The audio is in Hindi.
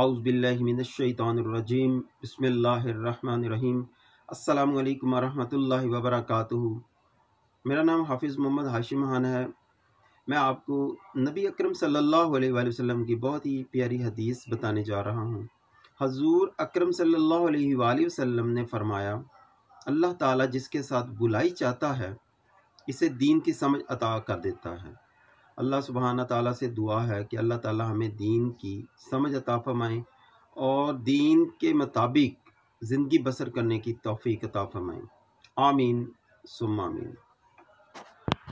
आउज़बिल्लिमिनशैतरजीम बसमीम अल्लाम वरहमल वबरक मेरा नाम हाफिज़ मोहम्मद हाशिम खान है मैं आपको नबी अकरम सल्लल्लाहु अलैहि वसल्लम की बहुत ही प्यारी हदीस बताने जा रहा हूँ हजूर अकरम सल्लल्लाहु अलैहि वसल्लम ने फरमाया अल्लाह ताला जिसके साथ बुलाई चाहता है इसे दीन की समझ अता कर देता है अल्लाह सुबहाना ताला से दुआ है कि अल्लाह ताला हमें दीन की समझ अता फरमाएँ और दीन के मुताबिक ज़िंदगी बसर करने की तोफ़ी अता फरमाएँ आमीन सुम आमीन